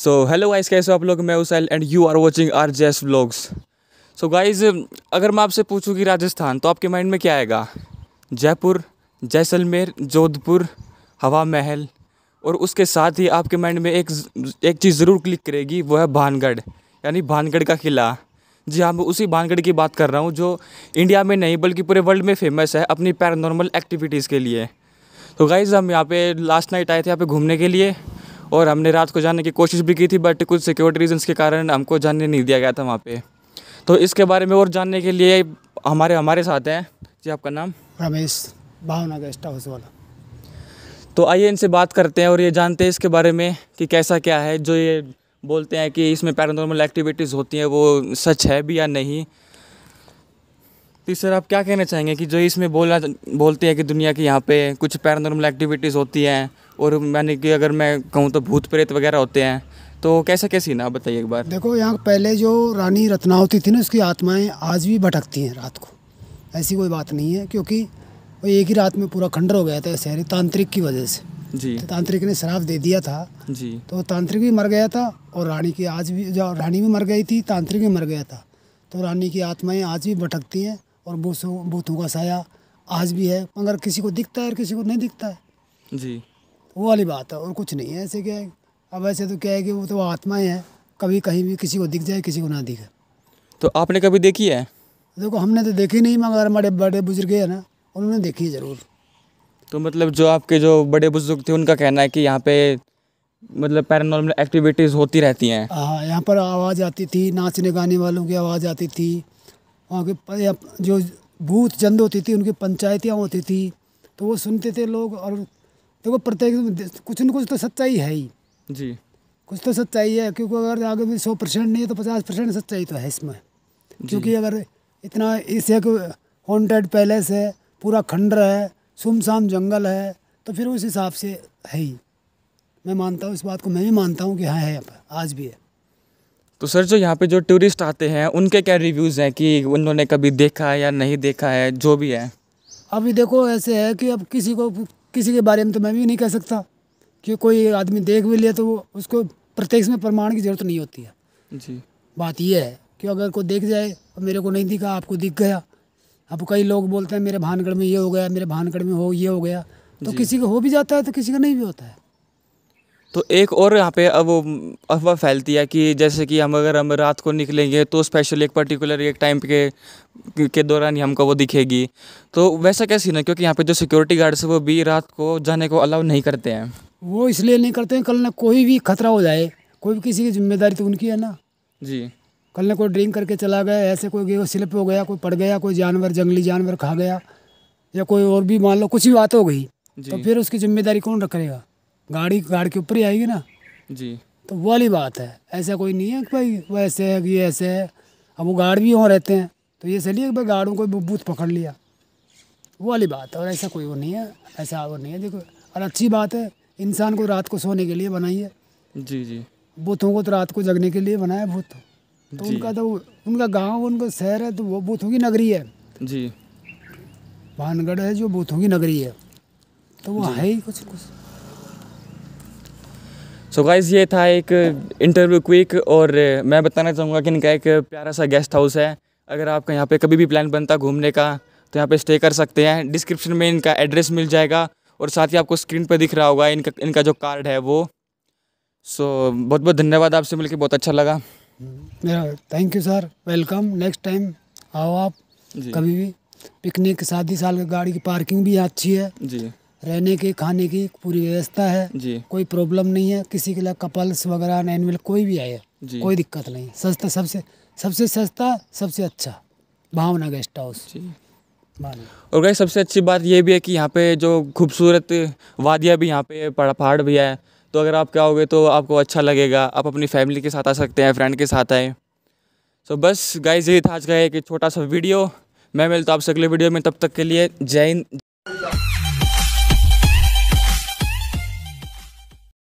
so hello guys कैसे हो आप लोग मैं उसाइल and you are watching R Jess vlogs so guys अगर मैं आपसे पूछूं कि राजस्थान तो आपके माइंड में क्या आएगा जयपुर जैसलमेर जोधपुर हवा महल और उसके साथ ही आपके माइंड में एक एक चीज़ ज़रूर क्लिक करेगी वो है भानगढ़ यानी भानगढ़ का किला जी हाँ मैं उसी भानगढ़ की बात कर रहा हूँ जो इंडिया में नहीं बल्कि पूरे वर्ल्ड में फेमस है अपनी पैरानॉर्मल एक्टिविटीज़ के लिए तो गाइज़ हम यहाँ पे लास्ट नाइट आए थे यहाँ पे घूमने के लिए और हमने रात को जाने की कोशिश भी की थी बट कुछ सिक्योरिटी रीजंस के कारण हमको जाने नहीं दिया गया था वहाँ पे तो इसके बारे में और जानने के लिए हमारे हमारे साथ हैं जी आपका नाम रमेश भावना गेस्ट हाउस वाला तो आइए इनसे बात करते हैं और ये जानते हैं इसके बारे में कि कैसा क्या है जो ये बोलते हैं कि इसमें पैरानॉर्मल एक्टिविटीज़ होती हैं वो सच है भी या नहीं तो सर आप क्या कहना चाहेंगे कि जो इसमें बोलना बोलते हैं कि दुनिया की यहाँ पे कुछ पैरानॉर्मल एक्टिविटीज़ होती हैं और मैंने कि अगर मैं कहूँ तो भूत प्रेत वगैरह होते हैं तो कैसा कैसी ना बताइए एक बार देखो यहाँ पहले जो रानी रत्नावती थी ना उसकी आत्माएं आज भी भटकती हैं रात को ऐसी कोई बात नहीं है क्योंकि वो एक ही रात में पूरा खंडर हो गया था शहरी तांत्रिक की वजह से जी तो तांत्रिक ने शराब दे दिया था जी तो तांत्रिक भी मर गया था और रानी की आज भी जो रानी भी मर गई थी तांत्रिक भी मर गया था तो रानी की आत्माएं आज भी भटकती हैं और भूसों भूतों का साया आज भी है मगर किसी को दिखता है और किसी को नहीं दिखता है जी वो वाली बात है और कुछ नहीं है ऐसे क्या है अब ऐसे तो क्या है कि वो तो आत्माएँ हैं कभी कहीं भी किसी को दिख जाए किसी को ना दिखे तो आपने कभी देखी है देखो हमने तो देखी नहीं मगर हमारे बड़े बुजुर्ग है ना उन्होंने देखी है ज़रूर तो मतलब जो आपके जो बड़े बुजुर्ग थे उनका कहना है कि यहाँ पे मतलब पैरानॉर्मल एक्टिविटीज़ होती रहती हैं हाँ यहाँ पर आवाज़ आती थी नाचने गाने वालों की आवाज़ आती थी वहाँ के जो बूथ जंद होती थी उनकी पंचायतियाँ होती थी तो वो सुनते थे लोग और देखो प्रत्येक कुछ न कुछ तो सच्चाई है ही जी कुछ तो सच्चाई है क्योंकि अगर आगे में सौ परसेंट नहीं है तो पचास परसेंट सच्चाई तो है इसमें क्योंकि अगर इतना इस एक हॉन्टेड पैलेस है पूरा खंडर है सुमसान जंगल है तो फिर उस हिसाब से है ही मैं मानता हूँ इस बात को मैं भी मानता हूँ कि हाँ है आज भी है तो सर जो यहाँ पे जो टूरिस्ट आते हैं उनके क्या रिव्यूज़ हैं कि उन्होंने कभी देखा है या नहीं देखा है जो भी है अभी देखो ऐसे है कि अब किसी को किसी के बारे में तो मैं भी नहीं कह सकता कि कोई आदमी देख भी लिया तो वो उसको प्रत्यक्ष में प्रमाण की जरूरत नहीं होती है जी बात यह है कि अगर कोई देख जाए मेरे को नहीं दिखा आपको दिख गया अब कई लोग बोलते हैं मेरे भानगढ़ में ये हो गया मेरे भानगढ़ में हो ये हो गया तो किसी को हो भी जाता है तो किसी का नहीं भी होता है तो एक और यहाँ पे अब अफवाह फैलती है कि जैसे कि हम अगर हम रात को निकलेंगे तो स्पेशल एक पर्टिकुलर एक टाइम के के दौरान ही हमको वो दिखेगी तो वैसा क्या सीन है क्योंकि यहाँ पे जो सिक्योरिटी गार्ड्स वो भी रात को जाने को अलाउ नहीं करते हैं वो इसलिए नहीं करते हैं कल ना कोई भी खतरा हो जाए कोई भी किसी की जिम्मेदारी तो उनकी है ना जी कल ना कोई ड्रिंक करके चला गया ऐसे कोई स्लिप हो गया कोई पड़ गया कोई जानवर जंगली जानवर खा गया या कोई और भी मान लो कुछ भी बात हो गई तो फिर उसकी जिम्मेदारी कौन रखेगा गाड़ी गाड़ी के ऊपर ही आएगी ना जी तो वो वाली बात है ऐसा कोई नहीं है कि भाई वैसे है कि ऐसे है अब वो गार्ड भी वहाँ रहते हैं तो ये सही है कि भाई गार्डों को बूथ पकड़ लिया वो वाली बात है और ऐसा कोई वो नहीं है ऐसा और नहीं है देखो और अच्छी बात है इंसान को रात को सोने के लिए बनाइए जी जी बूथों को तो रात को जगने के लिए बनाया बूथ तो उनका तो उनका गांव उनका शहर है तो वो बूथों की नगरी है जी भानगढ़ है जो बूथों की नगरी है तो वो है ही कुछ कुछ सो so गाइज ये था एक इंटरव्यू क्विक और uh, मैं बताना चाहूँगा कि इनका एक प्यारा सा गेस्ट हाउस है अगर आपका यहाँ पे कभी भी प्लान बनता घूमने का तो यहाँ पे स्टे कर सकते हैं डिस्क्रिप्शन में इनका एड्रेस मिल जाएगा और साथ ही आपको स्क्रीन पर दिख रहा होगा इनका इनका जो कार्ड है वो सो so, बहुत बहुत धन्यवाद आपसे मिलकर बहुत अच्छा लगा thank you sir welcome next time आओ आप कभी भी पिकनिक शादी साल गाड़ी की पार्किंग भी अच्छी है जी रहने की खाने की पूरी व्यवस्था है जी कोई प्रॉब्लम नहीं है किसी के लिए कपल्स वगैरह नैन मिल कोई भी आए कोई दिक्कत नहीं सस्ता सबसे सबसे सस्ता सबसे अच्छा भावना गेस्ट हाउस और गई सबसे अच्छी बात यह भी है कि यहाँ पे जो खूबसूरत वादियाँ भी यहाँ पे पहाड़ भी है तो अगर आप क्या होगे तो आपको अच्छा लगेगा आप अपनी फैमिली के साथ आ सकते हैं फ्रेंड के साथ आए सो बस गाइज यही था आज का एक छोटा सा वीडियो मैं मिलता तो आपसे अगले वीडियो में तब तक के लिए जय हिंद